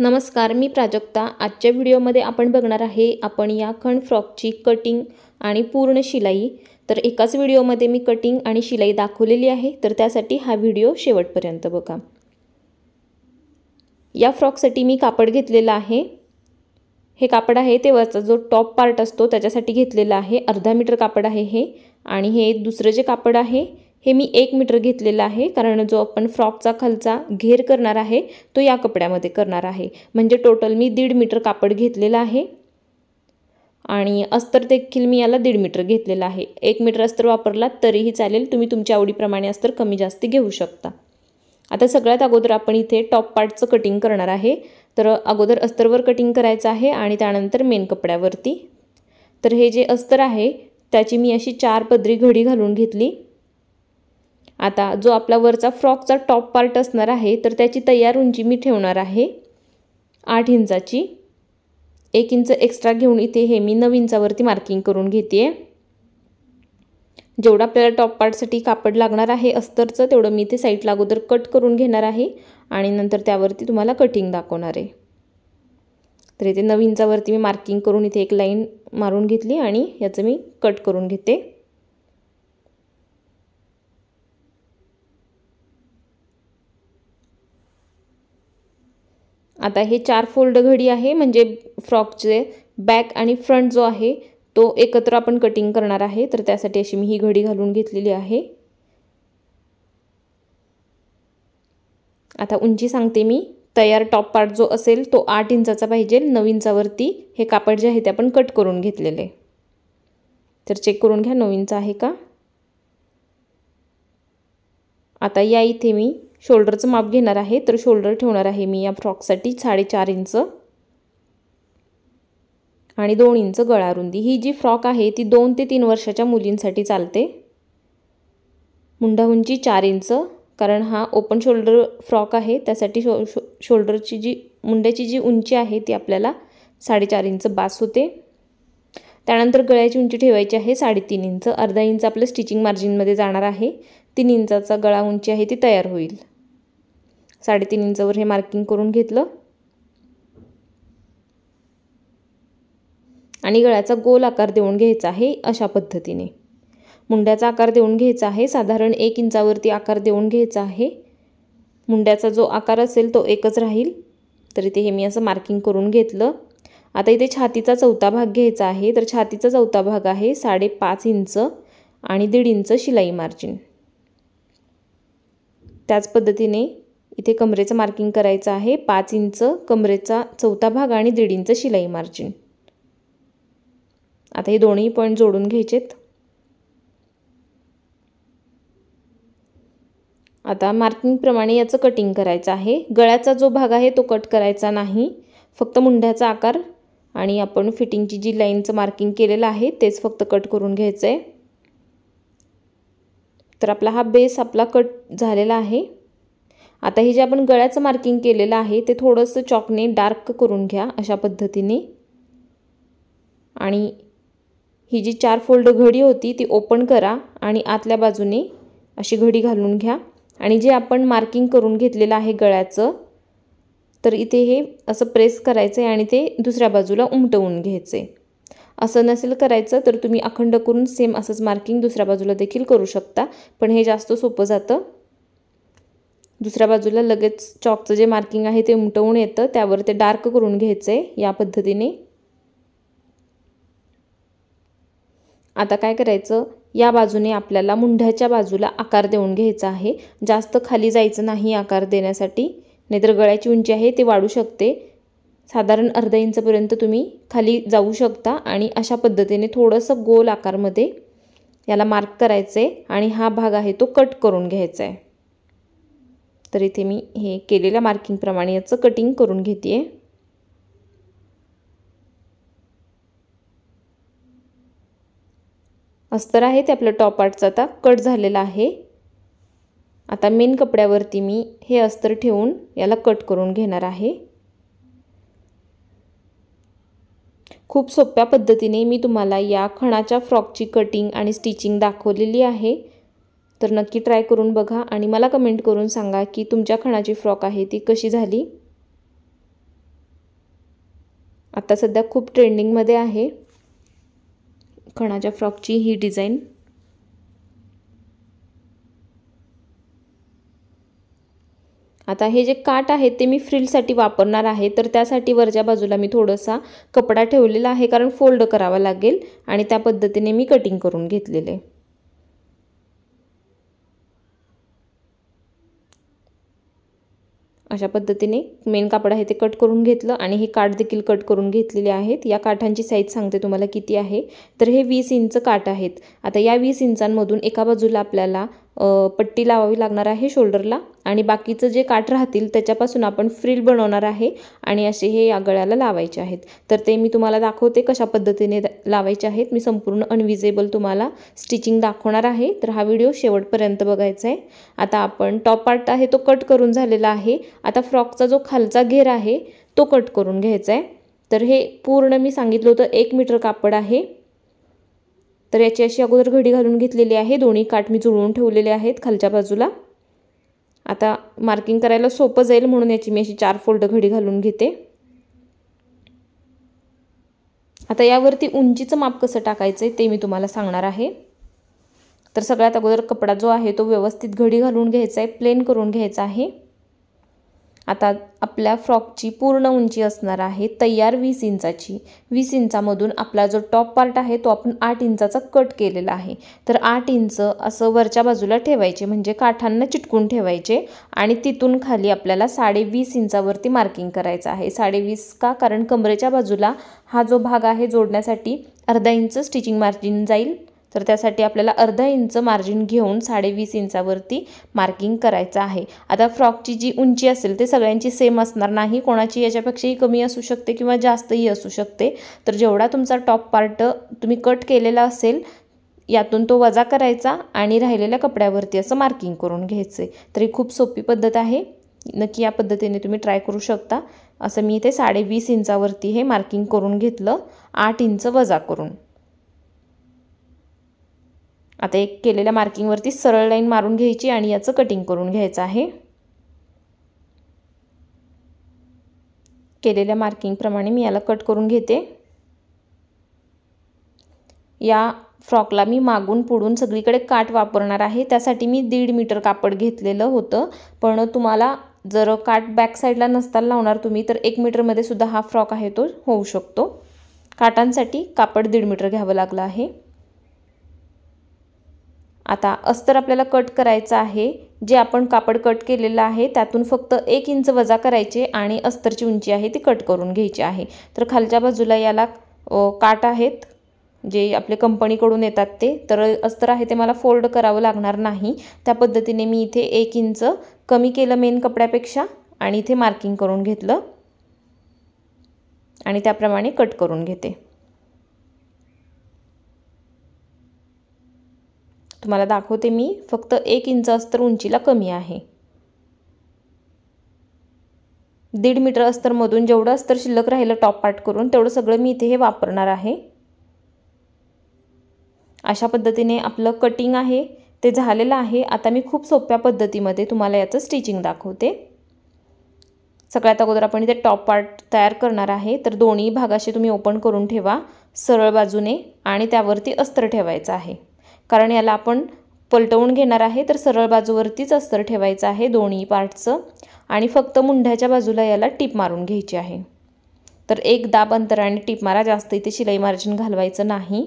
नमस्कार मी प्राजक्ता आजच्या व्हिडिओमध्ये आपण बघणार आहे आपण या खण फ्रॉकची कटिंग आणि पूर्ण शिलाई तर एकाच व्हिडिओमध्ये मी कटिंग आणि शिलाई दाखवलेली आहे तर त्यासाठी हा व्हिडिओ शेवटपर्यंत बघा या फ्रॉकसाठी मी कापड घेतलेलं आहे हे कापड आहे तेव्हाचा जो टॉप पार्ट असतो त्याच्यासाठी घेतलेला आहे अर्धा मीटर कापड आहे हे आणि हे दुसरं जे कापड आहे हे मी एक मीटर घेतलेलं आहे कारण जो आपण फ्रॉकचा खालचा घेर करणार आहे तो या कपड्यामध्ये करणार आहे म्हणजे टोटल मी दीड मीटर कापड घेतलेलं आहे आणि अस्तर देखील मी याला दीड मीटर घेतलेलं आहे एक मीटर अस्तर वापरला तरीही चालेल तुम्ही तुमच्या आवडीप्रमाणे अस्तर कमी जास्त घेऊ शकता आता सगळ्यात अगोदर आपण इथे टॉप पार्टचं कटिंग करणार आहे तर अगोदर अस्तरवर कटिंग करायचं आहे आणि त्यानंतर मेन कपड्यावरती तर हे जे अस्तर आहे त्याची मी अशी चार पदरी घडी घालून घेतली आता जो आपला वरचा फ्रॉकचा टॉप पार्ट असणार आहे तर त्याची तयार उंची मी ठेवणार आहे आठ इंचाची एक इंच एक्स्ट्रा घेऊन इथे हे मी नऊ इंचावरती मार्किंग करून घेते जेवढं आपल्याला टॉप पार्टसाठी कापड लागणार आहे अस्तरचं तेवढं मी ते साईडला अगोदर कट करून घेणार आहे आणि नंतर त्यावरती तुम्हाला कटिंग दाखवणार आहे तर इथे नऊ इंचावरती मी मार्किंग करून इथे एक लाईन मारून घेतली आणि याचं मी कट करून घेते आता हे चार फोल्ड घडी आहे म्हणजे फ्रॉकचे बॅक आणि फ्रंट जो आहे तो एकत्र आपण कटिंग करणार आहे तर त्यासाठी अशी मी ही घडी घालून घेतलेली आहे आता उंची सांगते मी तयार टॉप पार्ट जो असेल तो आठ इंचाचा पाहिजे नऊ इंचावरती हे कापड जे आहे ते आपण कट करून घेतलेले तर चेक करून घ्या नऊ इंच आहे का आता या इथे मी शोल्डरचं माप घेणार आहे तर शोल्डर ठेवणार आहे मी या फ्रॉकसाठी साडेचार इंच आणि दोन इंच गळारुंदी ही जी फ्रॉक आहे ती दोन ते तीन वर्षाच्या मुलींसाठी चालते उंची चार इंच कारण हा ओपन शोल्डर फ्रॉक आहे त्यासाठी शो शो शोल्डरची जी मुंड्याची जी उंची आहे ती आपल्याला साडेचार इंच बास होते त्यानंतर गळ्याची उंची ठेवायची आहे साडेतीन इंच अर्धा इंच आपलं स्टिचिंग मार्जिनमध्ये जाणार आहे तीन इंचाचा गळा उंची आहे ती तयार होईल साडेतीन इंचावर हे मार्किंग करून घेतलं आणि गळ्याचा गोल आकार देऊन घ्यायचा आहे अशा पद्धतीने मुंड्याचा आकार देऊन घ्यायचा आहे साधारण एक इंचावरती आकार देऊन घ्यायचा आहे मुंड्याचा जो आकार असेल तो एकच राहील तर इथे हे मी असं मार्किंग करून घेतलं आता इथे छातीचा चौथा भाग घ्यायचा आहे तर छातीचा चौथा भाग आहे साडेपाच इंच आणि दीड इंच शिलाई मार्जिन त्याच पद्धतीने इथे कमरेचं मार्किंग करायचं आहे पाच इंच कमरेचा चौथा भाग आणि दीड इंच शिलाई मार्जिन आता हे दोन्ही पॉईंट जोडून घ्यायचेत आता मार्किंगप्रमाणे याचं कटिंग करायचं आहे गळ्याचा जो भाग आहे तो कट करायचा नाही फक्त मुंढ्याचा आकार आणि आपण फिटिंगची जी लाईनचं मार्किंग केलेलं आहे तेच फक्त कट करून घ्यायचं आहे तर आपला हा बेस आपला कट झालेला आहे आता हे जे आपण गळ्याचं मार्किंग केलेलं आहे ते थोडंसं चॉकने डार्क करून घ्या अशा पद्धतीने आणि ही जी चार फोल्ड घडी होती ती ओपन करा आणि आतल्या बाजूने अशी घडी घालून घ्या आणि जे आपण मार्किंग करून घेतलेलं आहे गळ्याचं तर इथे हे असं प्रेस करायचं आहे आणि ते दुसऱ्या बाजूला उमटवून घ्यायचे असं नसेल करायचं तर तुम्ही अखंड करून सेम असंच मार्किंग दुसऱ्या बाजूला देखील करू शकता पण हे जास्त सोपं जातं दुसऱ्या बाजूला लगेच चॉकचं जे मार्किंग आहे ते उमटवून येतं त्यावर ते डार्क करून घ्यायचं आहे या पद्धतीने आता काय करायचं या बाजूने आपल्याला मुंढ्याच्या बाजूला आकार देऊन घ्यायचा आहे जास्त खाली जायचं नाही आकार देण्यासाठी नाहीतर गळ्याची उंची आहे ती वाढू शकते साधारण अर्धा इंचपर्यंत तुम्ही खाली जाऊ शकता आणि अशा पद्धतीने थोडंसं गोल आकारमध्ये याला मार्क करायचं आहे आणि हा भाग आहे तो कट करून घ्यायचा आहे तर इथे मी हे केलेल्या मार्किंगप्रमाणे याचं कटिंग करून घेते आहे अस्तर आहे ते आपलं टॉप आर्टचं आता कट झालेला आहे आता मेन कपड्यावरती मी हे अस्तर ठेवून याला कट करून घेणार आहे खूप सोप्या पद्धतीने मी तुम्हाला या खणाच्या फ्रॉकची कटिंग आणि स्टिचिंग दाखवलेली आहे तर नक्की ट्राय करून बघा आणि मला कमेंट करून सांगा की तुमच्या खणाची फ्रॉक आहे ती कशी झाली आता सध्या खूप ट्रेंडिंगमध्ये आहे खणाच्या फ्रॉकची ही डिझाईन आता हे जे काट आहे ते मी फ्रिलसाठी वापरणार आहे तर त्यासाठी वरच्या बाजूला मी थोडासा कपडा ठेवलेला आहे कारण फोल्ड करावा लागेल आणि त्या पद्धतीने मी कटिंग करून घेतलेले अशा पद्धतीने मेन कापड आहे ते कट करून घेतलं आणि हे काठ देखील कट करून घेतलेले आहेत या काठांची साईज सांगते तुम्हाला किती आहे तर हे वीस इंच काठ आहेत आता या वीस इंचांमधून एका बाजूला आपल्याला पट्टी लावावी लागणार आहे शोल्डरला आणि बाकीचं जे काठ राहतील त्याच्यापासून आपण फ्रिल बनवणार आहे आणि असे हे या गळ्याला लावायचे आहेत तर ते मी तुम्हाला दाखवते कशा पद्धतीने लावायचे आहेत मी संपूर्ण अनविजेबल तुम्हाला स्टिचिंग दाखवणार आहे तर हा व्हिडिओ शेवटपर्यंत बघायचा आहे आता आपण टॉप पार्ट आहे तो कट करून झालेला आहे आता फ्रॉकचा जो खालचा घेर आहे तो कट करून घ्यायचा आहे तर हे पूर्ण मी सांगितलं होतं एक मीटर कापड आहे तर याची अशी अगोदर घडी घालून घेतलेली आहे दोन्ही काठ मी जुळवून ठेवलेले आहेत खालच्या बाजूला आता मार्किंग करायला सोपं जाईल म्हणून याची मी अशी चार फोल्ड घडी घालून घेते आता यावरती उंचीचं माप कसं टाकायचं आहे ते मी तुम्हाला सांगणार आहे तर सगळ्यात अगोदर कपडा जो आहे तो व्यवस्थित घडी घालून घ्यायचा आहे प्लेन करून घ्यायचा आहे आता आपल्या फ्रॉकची पूर्ण उंची असणार आहे तयार वीस इंचाची वीस इंचामधून आपला जो टॉप पार्ट आहे तो आपण आठ इंचाचा कट केलेला आहे तर आठ इंच असं वरच्या बाजूला ठेवायचे म्हणजे काठांना चिटकून ठेवायचे आणि तिथून खाली आपल्याला साडेवीस इंचावरती मार्किंग करायचं आहे साडेवीस का कारण कमरेच्या बाजूला हा जो भाग आहे जोडण्यासाठी अर्धा इंच स्टिचिंग मार्जिन जाईल तर त्यासाठी आपल्याला अर्धा इंच मार्जिन घेऊन साडेवीस इंचावरती मार्किंग करायचं आहे आता फ्रॉकची जी उंची असेल ते सगळ्यांची सेम असणार नाही कोणाची याच्यापेक्षाही कमी असू शकते किंवा जास्तही असू शकते तर जेवढा तुमचा टॉप पार्ट तुम्ही कट केलेला असेल यातून तो वजा करायचा आणि राहिलेल्या कपड्यावरती असं मार्किंग करून घ्यायचं आहे तर ही खूप सोपी पद्धत आहे नक्की या पद्धतीने तुम्ही ट्राय करू शकता असं मी इथे साडेवीस इंचावरती हे मार्किंग करून घेतलं आठ इंच वजा करून आता एक केलेल्या मार्किंगवरती सरळ लाईन मारून घ्यायची आणि याचं कटिंग करून घ्यायचं आहे केलेल्या मार्किंगप्रमाणे मी याला कट करून घेते या फ्रॉकला मी मागून पुढून सगळीकडे काट वापरणार आहे त्यासाठी मी दीड मीटर कापड घेतलेलं होतं पण तुम्हाला जर काट बॅक साईडला नसताना लावणार तुम्ही तर एक मीटरमध्ये सुद्धा हा फ्रॉक आहे तो होऊ शकतो काटांसाठी कापड दीड मीटर घ्यावं लागलं आहे आता अस्तर आपल्याला कट करायचं आहे जे आपण कापड कट केलेलं आहे त्यातून फक्त एक इंच वजा करायचे आणि अस्तरची उंची आहे ती कट करून घ्यायची आहे तर खालच्या बाजूला याला काट आहेत जे आपले कंपनीकडून येतात ते तर अस्तर आहे ते मला फोल्ड करावं लागणार नाही त्या पद्धतीने मी इथे एक इंच कमी केलं मेन कपड्यापेक्षा आणि इथे मार्किंग करून घेतलं आणि त्याप्रमाणे कट करून घेते तुम्हाला दाखवते मी फक्त एक इंच अस्तर उंचीला कमी आहे दीड मीटर अस्तरमधून जेवढं अस्तर शिल्लक राहिलं टॉप पार्ट करून तेवढं सगळं मी इथे हे वापरणार आहे अशा पद्धतीने आपलं कटिंग आहे ते झालेलं आहे आता मी खूप सोप्या पद्धतीमध्ये तुम्हाला याचं स्टिचिंग दाखवते सगळ्यात अगोदर आपण इथे टॉप पार्ट तयार करणार आहे तर दोन्ही भागाशी तुम्ही ओपन करून ठेवा सरळ बाजूने आणि त्यावरती अस्तर ठेवायचं आहे कारण याला आपण पलटवून घेणार आहे तर सरळ बाजूवरतीच अस्तर ठेवायचं आहे दोन्ही पार्टचं आणि फक्त मुंढ्याच्या बाजूला याला टीप मारून घ्यायची आहे तर एक दाब अंतराने टीप मारा जास्त इथे शिलाई मार्जिन घालवायचं नाही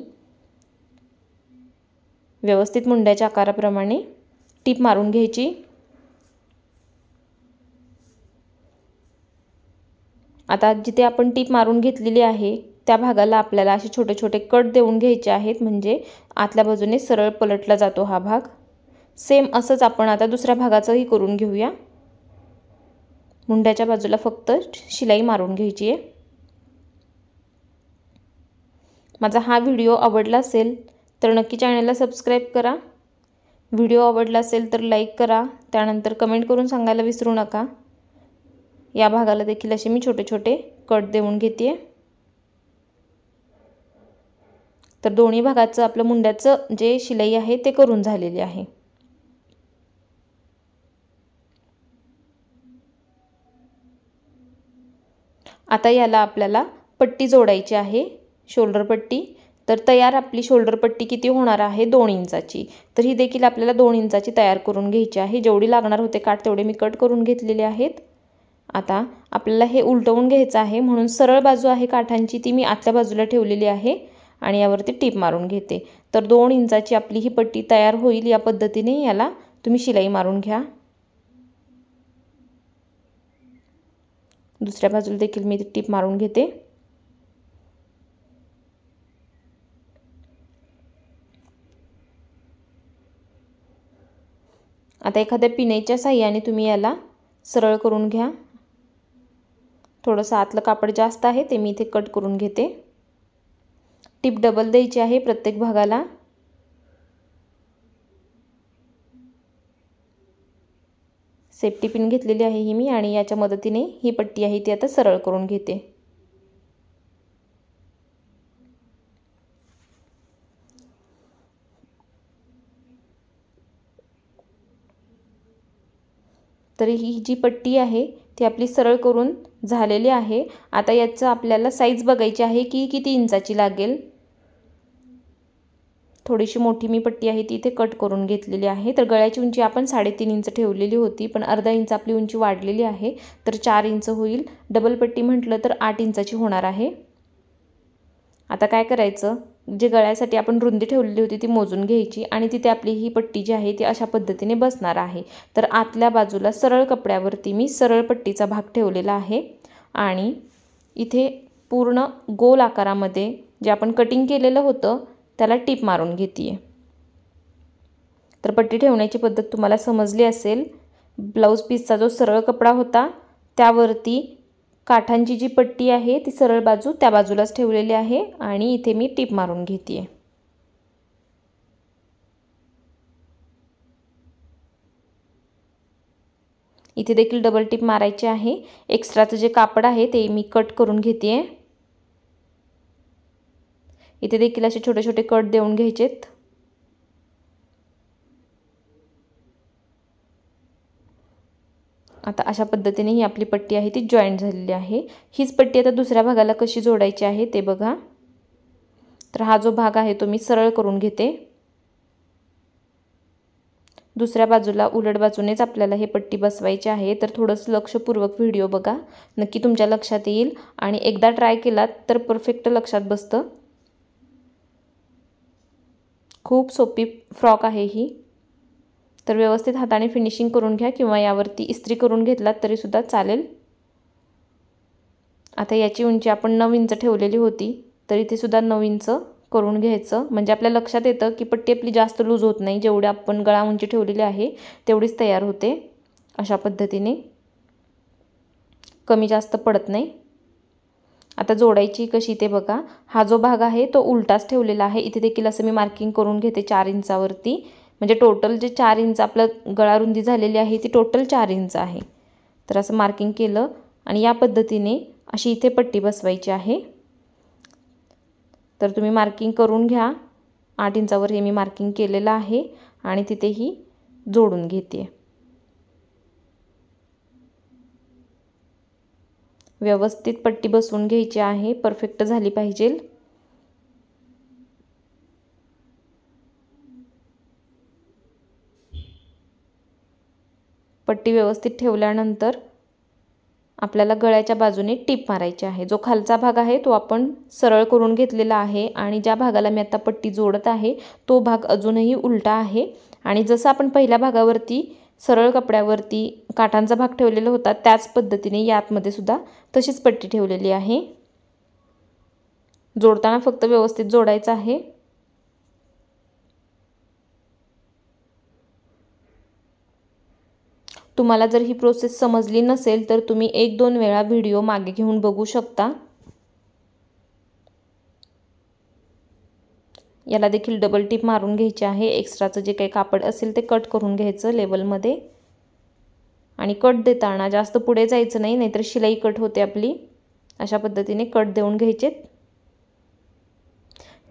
व्यवस्थित मुंड्याच्या आकाराप्रमाणे टीप मारून घ्यायची आता जिथे आपण टीप मारून घेतलेली आहे त्या भागाला आपल्याला असे छोटे छोटे कट देऊन घ्यायचे आहेत म्हणजे आतल्या बाजूने सरळ पलटला जातो हा भाग सेम असंच आपण आता दुसऱ्या भागाचंही करून घेऊया मुंड्याच्या बाजूला फक्त शिलाई मारून घ्यायची आहे माझा हा व्हिडिओ आवडला असेल तर नक्की चॅनलला सबस्क्राईब करा व्हिडिओ आवडला असेल तर लाईक करा त्यानंतर कमेंट करून सांगायला विसरू नका या भागाला देखील असे मी छोटे छोटे कट देऊन घेते तर दोन्ही भागाचं आपलं मुंड्याचं जे शिलाई आहे ते करून झालेली आहे आता याला आपल्याला पट्टी जोडायची आहे शोल्डर पट्टी तर तयार आपली शोल्डर पट्टी किती होणार आहे दोन इंचाची तर ही देखील आपल्याला दोन इंचाची तयार करून घ्यायची आहे जेवढी लागणार होते काठ तेवढे मी कट करून घेतलेले आहेत आता आपल्याला हे उलटवून घ्यायचं आहे म्हणून सरळ बाजू आहे काठांची ती मी आतल्या बाजूला ठेवलेली आहे आणि यावरती टीप मारून घेते तर दोन इंचाची आपली ही पट्टी तयार होईल या पद्धतीने याला तुम्ही शिलाई मारून घ्या दुसऱ्या बाजूला देखील मी टीप मारून घेते आता एखाद्या पिण्याच्या साह्याने तुम्ही याला सरळ करून घ्या थोडंसं आतलं कापड जास्त आहे ते मी इथे कट करून घेते टिप डबल द्यायची आहे प्रत्येक भागाला सेफ्टी पिन घेतलेली आहे ही मी आणि याच्या मदतीने ही पट्टी आहे ती आता सरळ करून घेते तरी ही जी पट्टी आहे ती आपली सरळ करून झालेली आहे आता याचं आपल्याला साईज बघायची आहे की किती इंचाची लागेल थोडीशी मोठी मी पट्टी आहे ती इथे कट करून घेतलेली आहे तर गळ्याची उंची आपण साडेतीन इंच ठेवलेली होती पण अर्धा इंच आपली उंची वाढलेली आहे तर चार इंच होईल डबल पट्टी म्हटलं तर आठ इंचाची होणार आहे आता काय करायचं जे गळ्यासाठी आपण रुंदी ठेवलेली होती ती मोजून घ्यायची आणि तिथे आपली ही पट्टी जी आहे ती अशा पद्धतीने बसणार आहे तर आतल्या बाजूला सरळ कपड्यावरती मी सरळ पट्टीचा भाग ठेवलेला आहे आणि इथे पूर्ण गोल आकारामध्ये जे आपण कटिंग केलेलं होतं त्याला टीप मारून घेते आहे तर पट्टी ठेवण्याची पद्धत तुम्हाला समजली असेल ब्लाऊज पीसचा जो सरळ कपडा होता त्यावरती काठांची जी पट्टी आहे ती सरळ बाजू त्या बाजूलाच ठेवलेली आहे आणि इथे मी टीप मारून घेते आहे इथे देखील डबल टीप मारायची आहे एक्स्ट्राचं जे कापड आहे ते मी कट करून घेते आहे इथे देखील असे छोटे छोटे कट देऊन घ्यायचेत आता अशा पद्धतीने ही आपली पट्टी आहे ती जॉईंट झालेली आहे हीच पट्टी आता दुसऱ्या भागाला कशी जोडायची आहे ते बघा तर हा जो भाग आहे तो मी सरळ करून घेते दुसऱ्या बाजूला उलट बाजूनेच आपल्याला हे पट्टी बसवायची आहे तर थोडंसं लक्षपूर्वक व्हिडिओ बघा नक्की तुमच्या लक्षात येईल आणि एकदा ट्राय केलात तर परफेक्ट लक्षात बसतं खूप सोपी फ्रॉक आहे ही तर व्यवस्थित हाताने फिनिशिंग करून घ्या किंवा यावरती इस्त्री करून घेतलात तरीसुद्धा चालेल आता याची उंची आपण नऊ इंच ठेवलेली होती तरी ती सुद्धा नऊ इंच करून घ्यायचं म्हणजे आपल्या लक्षात येतं की पट्टी आपली जास्त लूज होत नाही जेवढी आपण गळा उंची ठेवलेली आहे तेवढीच तयार होते अशा पद्धतीने कमी जास्त पडत नाही आता जोडायची कशी ते बघा हा जो भाग आहे तो उलटाच ठेवलेला आहे इथे देखील असं मी मार्किंग करून घेते चार इंचावरती म्हणजे टोटल जे चार इंच आपलं गळारुंदी झालेली आहे ती टोटल चार इंच आहे तर असं मार्किंग केलं आणि या पद्धतीने अशी इथे पट्टी बसवायची आहे तर तुम्ही मार्किंग करून घ्या आठ इंचावर हे मी मार्किंग केलेलं आहे आणि तिथेही जोडून घेते व्यवस्थित पट्टी बसवून घ्यायची आहे परफेक्ट झाली पाहिजे पट्टी व्यवस्थित ठेवल्यानंतर आपल्याला गळ्याच्या बाजूने टीप मारायची आहे जो खालचा भाग आहे तो आपण सरळ करून घेतलेला आहे आणि ज्या भागाला मी आता पट्टी जोडत आहे तो भाग अजूनही उलटा आहे आणि जसं आपण पहिल्या भागावरती सरळ कपड्यावरती काठांचा भाग ठेवलेला होता त्याच पद्धतीने यातमध्ये सुद्धा तशीच पट्टी ठेवलेली आहे जोडताना फक्त व्यवस्थित जोडायचं आहे तुम्हाला जर ही प्रोसेस समजली नसेल तर तुम्ही एक दोन वेळा व्हिडिओ मागे घेऊन बघू शकता याला देखील डबल टिप मारून घ्यायची आहे एक्स्ट्राचं जे काही कापड असेल ते कट करून घ्यायचं लेवलमध्ये आणि कट देताना जास्त पुढे जायचं नाही नाहीतर शिलाई कट होते आपली अशा पद्धतीने कट देऊन घ्यायचेत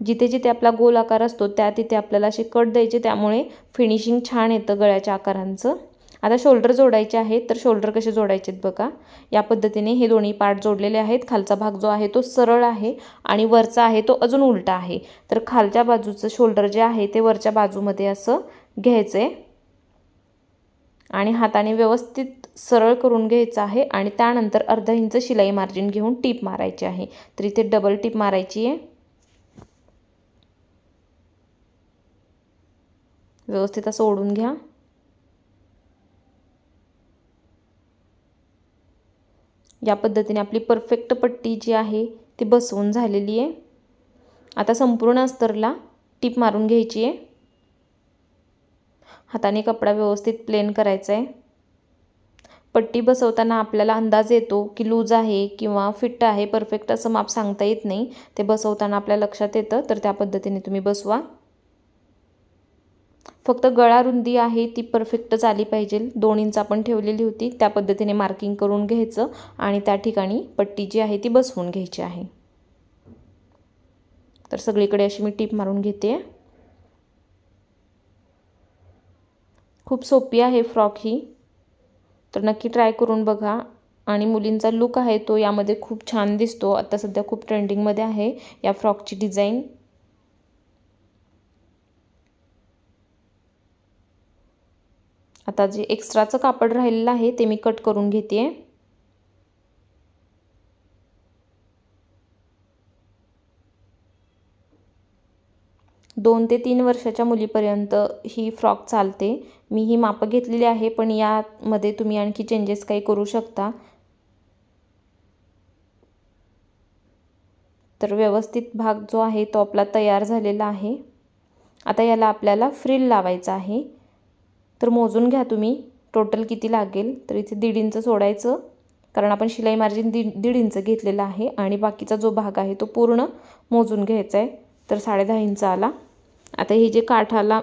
जिथे जिथे आपला गोल आकार असतो त्या तिथे आपल्याला असे कट द्यायचे त्यामुळे फिनिशिंग छान येतं गळ्याच्या आकारांचं आता शोल्डर जोडायचे आहेत तर शोल्डर कसे जोडायचे आहेत बघा या पद्धतीने हे दोन्ही पार्ट जोडलेले आहेत खालचा भाग जो आहे तो सरळ आहे आणि वरचा आहे तो अजून उलटा आहे तर खालच्या बाजूचं शोल्डर जे आहे ते वरच्या बाजूमध्ये असं घ्यायचं आहे आणि हाताने व्यवस्थित सरळ करून घ्यायचं आहे आणि त्यानंतर अर्धा इंच शिलाई मार्जिन घेऊन टीप मारायची आहे तर इथे डबल टीप मारायची आहे व्यवस्थित असं ओढून घ्या या पद्धतीने आपली परफेक्ट पट्टी जी आहे ती बसवून झालेली आहे आता संपूर्ण अस्तरला टीप मारून घ्यायची आहे हाताने कपडा व्यवस्थित प्लेन करायचा आहे पट्टी बसवताना आपल्याला अंदाज येतो की लूज आहे किंवा फिट आहे परफेक्ट असं माप सांगता येत नाही ते बसवताना आपल्या लक्षात येतं तर त्या पद्धतीने तुम्ही बसवा फक्त गळा रुंदी आहे ती परफेक्टच आली पाहिजे दोन इंच आपण ठेवलेली होती त्या पद्धतीने मार्किंग करून घ्यायचं आणि त्या ठिकाणी पट्टी जी आहे ती बसवून घ्यायची आहे तर सगळीकडे अशी मी टीप मारून घेते खूप सोपी आहे फ्रॉक ही तर नक्की ट्राय करून बघा आणि मुलींचा लुक आहे तो यामध्ये खूप छान दिसतो आता सध्या खूप ट्रेंडिंगमध्ये आहे या फ्रॉकची डिझाईन आता जे एक्स्ट्राचं कापड राहिलेलं आहे ते मी कट करून घेते आहे दोन ते तीन वर्षाच्या मुलीपर्यंत ही फ्रॉक चालते मी ही मापं घेतलेली आहे पण यामध्ये तुम्ही आणखी चेंजेस काही करू शकता तर व्यवस्थित भाग जो आहे तो आपला तयार झालेला आहे आता याला आपल्याला फ्रिल लावायचा आहे तर मोजून घ्या तुम्ही टोटल किती लागेल तर इथे दीड इंच सोडायचं कारण आपण शिलाई मार्जिन दीड दीड इंच घेतलेलं आहे आणि बाकीचा जो भाग आहे तो पूर्ण मोजून घ्यायचा आहे तर साडेदहा इंच आला आता हे जे काठाला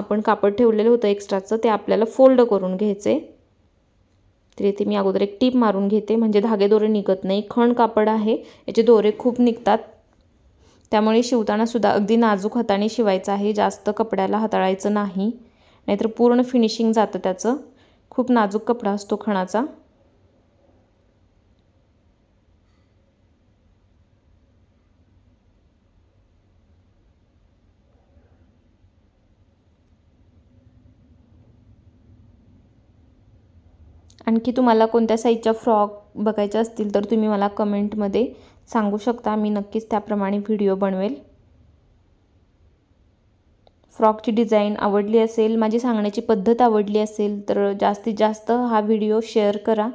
आपण कापड ठेवलेलं होतं एक्स्ट्राचं ते आपल्याला फोल्ड करून घ्यायचे तर इथे मी अगोदर एक टीप मारून घेते म्हणजे धागे दोरे निघत नाही खण कापड आहे याचे दोरे खूप निघतात त्यामुळे शिवतानासुद्धा अगदी नाजूक हाताने शिवायचं आहे जास्त कपड्याला हाताळायचं नाही नाहीतर पूर्ण फिनिशिंग जातं त्याचं खूप नाजूक कपडा असतो खणाचा आणखी तुम्हाला कोणत्या साईजच्या फ्रॉक बघायच्या असतील तर तुम्ही मला कमेंटमध्ये सांगू शकता मी नक्कीच त्याप्रमाणे व्हिडिओ बनवेल फ्रॉकची डिझाईन आवडली असेल माझी सांगण्याची पद्धत आवडली असेल तर जास्तीत जास्त हा व्हिडिओ शेअर करा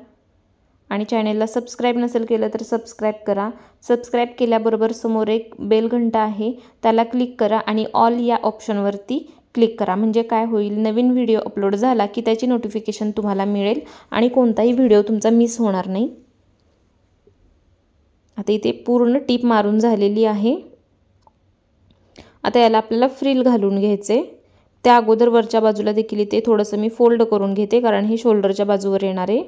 आणि चॅनेलला सबस्क्राईब नसेल केलं तर सबस्क्राईब करा सबस्क्राईब केल्याबरोबर समोर एक बेल घंटा आहे त्याला क्लिक करा आणि ऑल या ऑप्शनवरती क्लिक करा म्हणजे काय होईल नवीन व्हिडिओ अपलोड झाला की त्याची नोटिफिकेशन तुम्हाला मिळेल आणि कोणताही व्हिडिओ तुमचा मिस होणार नाही आता इथे पूर्ण टीप मारून झालेली आहे आता याला आपल्याला फ्रील घालून घ्यायचे त्या अगोदर वरच्या बाजूला देखील इथे थोडंसं मी फोल्ड करून घेते कारण हे शोल्डरच्या बाजूवर येणार आहे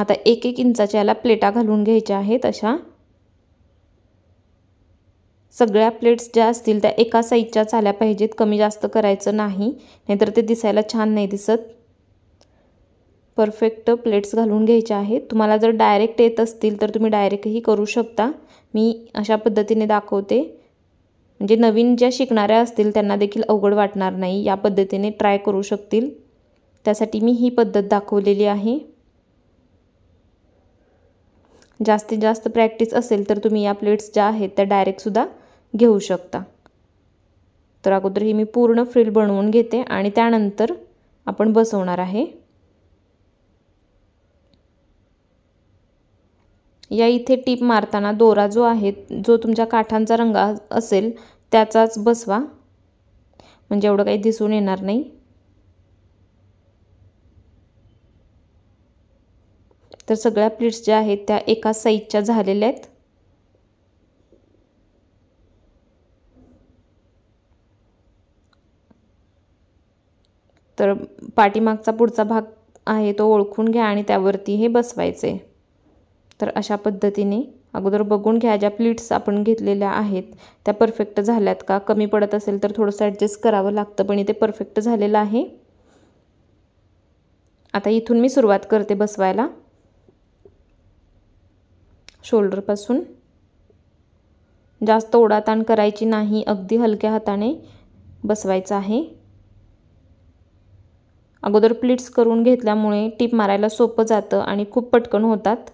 आता एक एक इंचाच्या याला प्लेटा घालून घ्यायच्या आहेत अशा सगळ्या प्लेट्स ज्या असतील त्या एका साईजच्या झाल्या पाहिजेत कमी जास्त करायचं नाही नाहीतर ते दिसायला छान नाही दिसत परफेक्ट प्लेट्स घालून घ्यायचे आहेत तुम्हाला जर डायरेक्ट येत असतील तर तुम्ही डायरेक्टही करू शकता मी अशा पद्धतीने दाखवते म्हणजे नवीन ज्या शिकणाऱ्या असतील त्यांना देखील अवघड वाटणार नाही या पद्धतीने ट्राय करू शकतील त्यासाठी मी ही पद्धत दाखवलेली आहे जास्तीत जास्त प्रॅक्टिस असेल तर तुम्ही या प्लेट्स ज्या आहेत त्या डायरेक्टसुद्धा घेऊ शकता तर अगोदर ही मी पूर्ण फ्रिल बनवून घेते आणि त्यानंतर आपण बसवणार आहे या इथे टीप मारताना दोरा जो आहे जो तुमच्या काठांचा रंग असेल त्याचाच बसवा म्हणजे एवढं काही दिसून येणार नाही तर सगळ्या प्लीट्स ज्या आहेत त्या एका साईजच्या झालेल्या आहेत तर पाठीमागचा पुढचा भाग आहे तो ओळखून घ्या आणि त्यावरती हे बसवायचे तर अशा पद्धतीने अगोदर बघून घ्या ज्या प्लीट्स आपण घेतलेल्या आहेत त्या परफेक्ट झाल्यात का कमी पडत असेल तर थोडंसं ॲडजस्ट करावं लागतं पण इथे परफेक्ट झालेलं आहे आता इथून मी सुरुवात करते बसवायला शोल्डरपासून जास्त ओढाताण करायची नाही अगदी हलक्या हाताने बसवायचं आहे अगोदर प्लीट्स करून घेतल्यामुळे टीप मारायला सोपं जातं आणि खूप पटकन होतात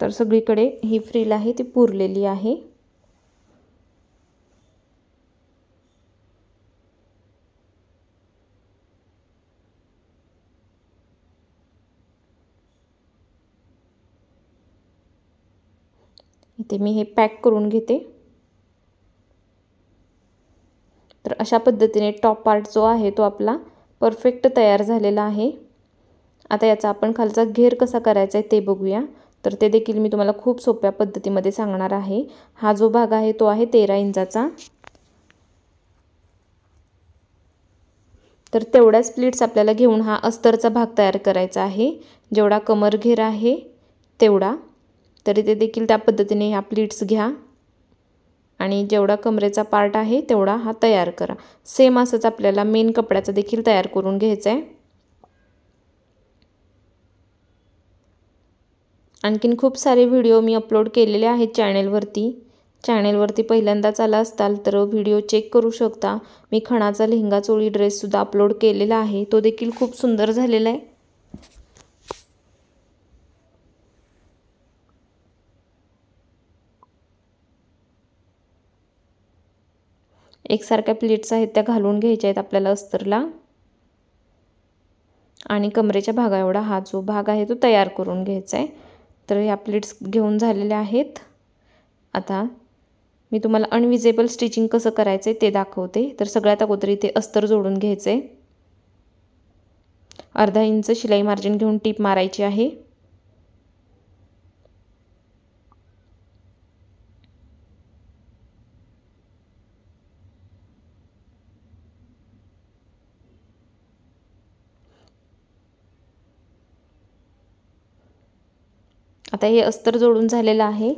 तर सगळीकडे ही फ्रिल आहे ती पुरलेली आहे इथे मी हे पॅक करून घेते तर अशा पद्धतीने टॉप पार्ट जो आहे तो आपला परफेक्ट तयार झालेला आहे आता याचा आपण खालचा घेर कसा करायचा आहे ते बघूया तर ते देखील मी तुम्हाला खूप सोप्या पद्धतीमध्ये सांगणार आहे हा जो भाग आहे तो आहे तेरा इंचाचा तर तेवढ्याच स्प्लिट्स आपल्याला घेऊन हा अस्तरचा भाग तयार करायचा आहे जेवढा कमर घेर आहे तेवढा तरी ते देखील त्या पद्धतीने ह्या प्लीट्स घ्या आणि जेवढा कमरेचा पार्ट आहे तेवढा हा तयार करा सेम असंच आपल्याला मेन कपड्याचा देखील तयार करून घ्यायचा आहे आणखीन खूप सारे व्हिडिओ मी अपलोड केलेले आहेत चॅनेलवरती चॅनेलवरती पहिल्यांदाच आला असताल तर व्हिडिओ चेक करू शकता मी खणाचा लेहंगा चोळी ड्रेससुद्धा अपलोड केलेला आहे तो देखील खूप सुंदर झालेला आहे एकसारख्या प्लेट्स आहेत त्या घालून घ्यायच्या आहेत आपल्याला अस्तरला आणि कमरेच्या भागा एवढा हा जो भाग आहे तो तयार करून घ्यायचा आहे तर ह्या प्लेट्स घेऊन झालेल्या आहेत आता मी तुम्हाला अनविजेबल स्टिचिंग कसं करायचं ते दाखवते तर सगळ्यात अगोदर इथे अस्तर जोडून आहे अर्धा इंच शिलाई मार्जिन घेऊन टीप मारायची आहे आता हे अस्तर जोडून झालेलं आहे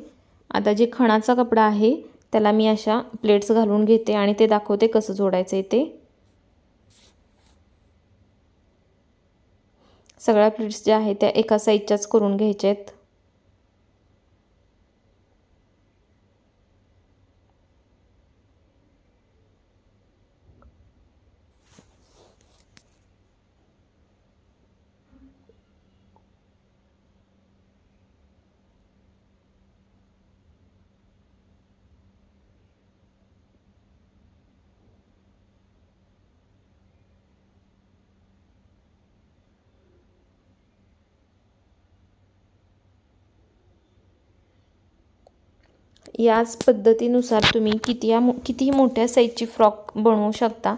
आता जे खणाचा कपडा आहे त्याला मी अशा प्लेट्स घालून घेते आणि ते दाखवते कसं जोडायचं आहे ते सगळ्या प्लेट्स ज्या आहेत त्या एका साईजच्याच करून घ्यायच्या आहेत याच पद्धतीनुसार तुम्ही किती या कितीही मोठ्या साईजची फ्रॉक बनवू शकता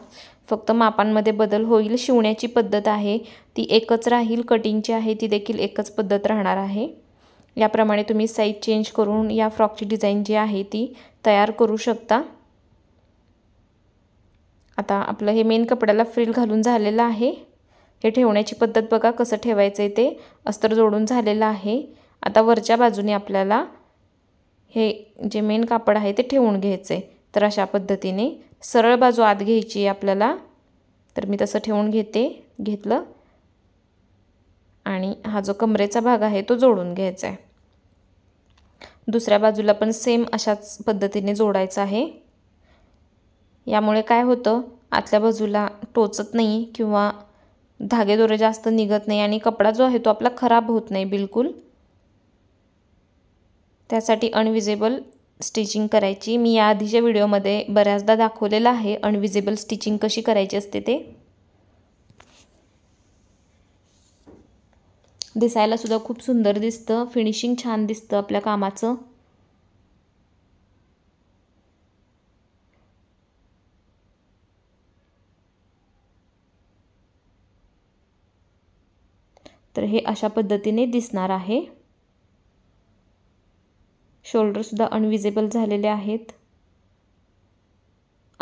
फक्त मापांमध्ये बदल होईल शिवण्याची पद्धत आहे ती एकच राहील कटिंगची आहे ती देखील एकच पद्धत राहणार आहे याप्रमाणे तुम्ही साईज चेंज करून या फ्रॉकची डिझाईन जी आहे ती तयार करू शकता आता आपलं हे मेन कपड्याला फ्रिल घालून झालेलं आहे हे ठेवण्याची पद्धत बघा कसं ठेवायचं आहे ते अस्तर जोडून झालेलं आहे आता वरच्या बाजूने आपल्याला हे जे मेन कापड आहे ते ठेवून घ्यायचं आहे तर अशा पद्धतीने सरळ बाजू आत घ्यायची आपल्याला तर मी तसं ठेवून घेते घेतलं आणि हा जो कमरेचा भाग आहे तो जोडून घ्यायचा आहे दुसऱ्या बाजूला पण सेम अशाच पद्धतीने जोडायचं आहे यामुळे काय होतं आतल्या बाजूला टोचत नाही किंवा धागेदोरे जास्त निघत नाही आणि कपडा जो आहे तो आपला खराब होत नाही बिलकुल त्यासाठी अनविजेबल स्टिचिंग करायची मी या आधीच्या व्हिडिओमध्ये बऱ्याचदा दाखवलेलं आहे अनविजेबल स्टिचिंग कशी करायची असते ते दिसायला सुद्धा खूप सुंदर दिसतं फिनिशिंग छान दिसतं आपल्या कामाचं तर हे अशा पद्धतीने दिसणार आहे शोल्डरसुद्धा अनविजेबल झालेले आहेत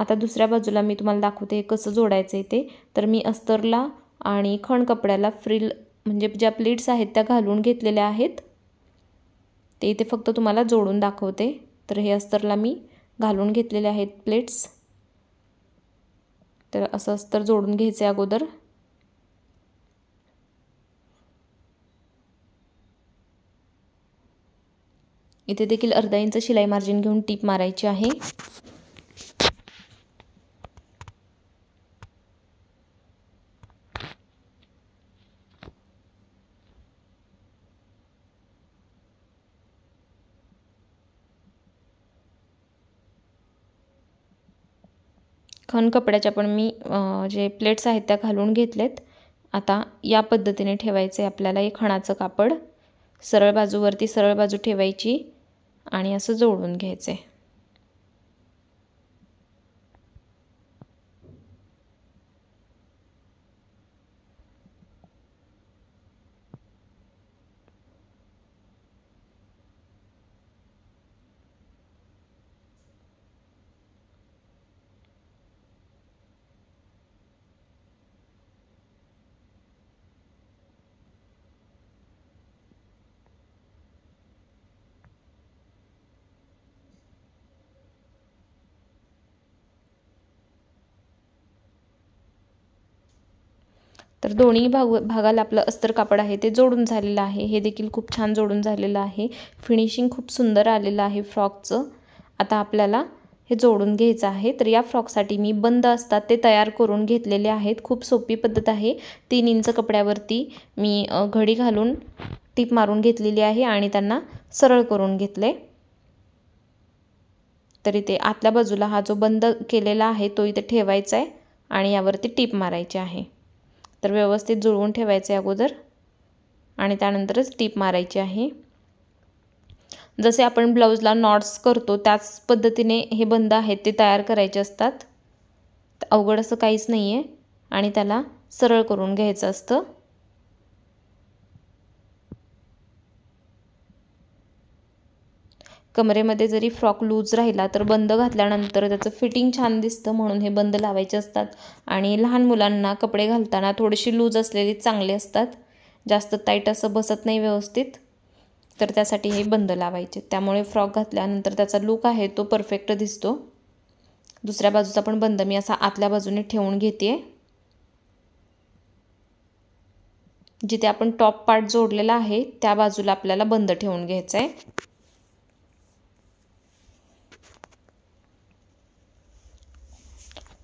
आता दुसऱ्या बाजूला मी तुम्हाला दाखवते कसं जोडायचं आहे ते तर मी अस्तरला आणि खण कपड्याला फ्रिल म्हणजे ज्या प्लेट्स आहेत त्या घालून घेतलेल्या आहेत ते इथे फक्त तुम्हाला जोडून दाखवते तर हे अस्तरला मी घालून घेतलेले आहेत प्लेट्स तर असं अस्तर जोडून घ्यायचे अगोदर इथे देखील अर्धा इंच शिलाई मार्जिन घेऊन टीप मारायची आहे खण कपड्याच्या पण मी जे प्लेट्स आहेत त्या घालून घेतलेत आता या पद्धतीने ठेवायचे आपल्याला हे खणाचं कापड सरळ बाजूवरती सरळ बाजू ठेवायची आणि असं जोडून घ्यायचं आहे तर दोन्ही भाग भागाला आपलं अस्तर कापड आहे ते जोडून झालेलं आहे हे देखील खूप छान जोडून झालेलं आहे फिनिशिंग खूप सुंदर आलेलं आहे फ्रॉकचं आता आपल्याला हे जोडून घ्यायचं आहे तर या फ्रॉकसाठी मी बंद असतात ते तयार करून घेतलेले आहेत खूप सोपी पद्धत आहे तीन इंच कपड्यावरती मी घडी घालून टीप मारून घेतलेली आहे आणि त्यांना सरळ करून घेतले तर इथे आतल्या बाजूला हा जो बंद केलेला आहे तो इथे ठेवायचा आहे आणि यावरती टीप मारायची आहे तर व्यवस्थित जुळवून ठेवायचे अगोदर आणि त्यानंतरच टीप मारायची आहे जसे आपण ब्लाऊजला नॉट्स करतो त्याच पद्धतीने हे बंद आहेत ते तयार करायचे असतात अवघड असं काहीच नाही आहे आणि त्याला सरळ करून घ्यायचं असतं कमरेमध्ये जरी फ्रॉक लूज राहिला तर बंद घातल्यानंतर त्याचं फिटिंग छान दिसतं म्हणून हे बंद लावायचे असतात आणि लहान मुलांना कपडे घालताना थोडीशी लूज असलेली चांगले असतात जास्त टाईट असं बसत नाही व्यवस्थित तर त्यासाठी हे बंद लावायचे त्यामुळे फ्रॉक घातल्यानंतर त्याचा लूक आहे तो परफेक्ट दिसतो दुसऱ्या बाजूचा पण बंद मी असा आतल्या बाजूने ठेवून घेते जिथे आपण टॉप पार्ट जोडलेला आहे त्या बाजूला आपल्याला बंद ठेवून घ्यायचा आहे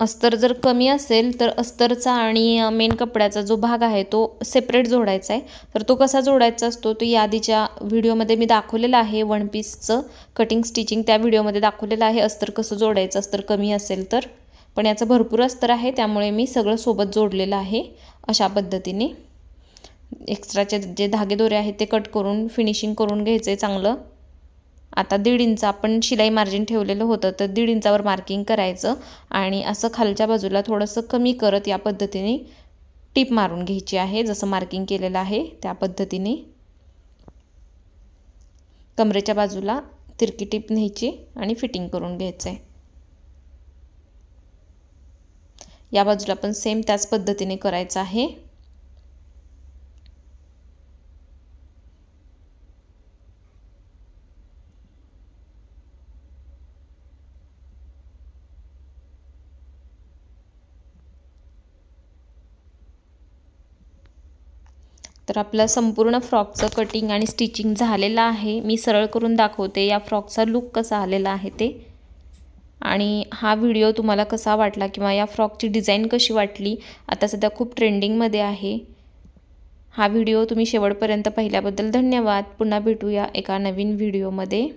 अस्तर जर कमी असेल तर अस्तरचा आणि मेन कपड्याचा जो भाग आहे तो सेपरेट जोडायचा आहे तर तो कसा जोडायचा असतो तो यादीच्या व्हिडिओमध्ये मी दाखवलेला आहे वन पीसचं कटिंग स्टिचिंग त्या व्हिडिओमध्ये दाखवलेलं आहे अस्तर कसं जोडायचं अस्तर कमी असेल तर पण याचं भरपूर अस्तर आहे त्यामुळे मी सगळं सोबत जोडलेलं आहे अशा पद्धतीने एक्स्ट्राचे जे धागे दोरे आहेत ते कट करून फिनिशिंग करून घ्यायचं आहे चांगलं आता दीड इंच आपण शिलाई मार्जिन ठेवलेलं होतं तर दीड इंचावर मार्किंग करायचं आणि असं खालच्या बाजूला थोडंसं कमी करत या पद्धतीने टीप मारून घ्यायची आहे जसं मार्किंग केलेलं आहे त्या पद्धतीने कमरेच्या बाजूला तिरकी टीप न्यायची आणि फिटिंग करून घ्यायचं आहे या बाजूला पण सेम त्याच पद्धतीने करायचं आहे तर आपला संपूर्ण फ्रॉकचं कटिंग आणि स्टिचिंग झालेलं आहे मी सरळ करून दाखवते या फ्रॉकचा लुक कसा आलेला आहे ते आणि हा व्हिडिओ तुम्हाला कसा वाटला किंवा या फ्रॉकची डिझाईन कशी वाटली आता सध्या खूप ट्रेंडिंगमध्ये आहे हा व्हिडिओ तुम्ही शेवटपर्यंत पाहिल्याबद्दल धन्यवाद पुन्हा भेटूया एका नवीन व्हिडिओमध्ये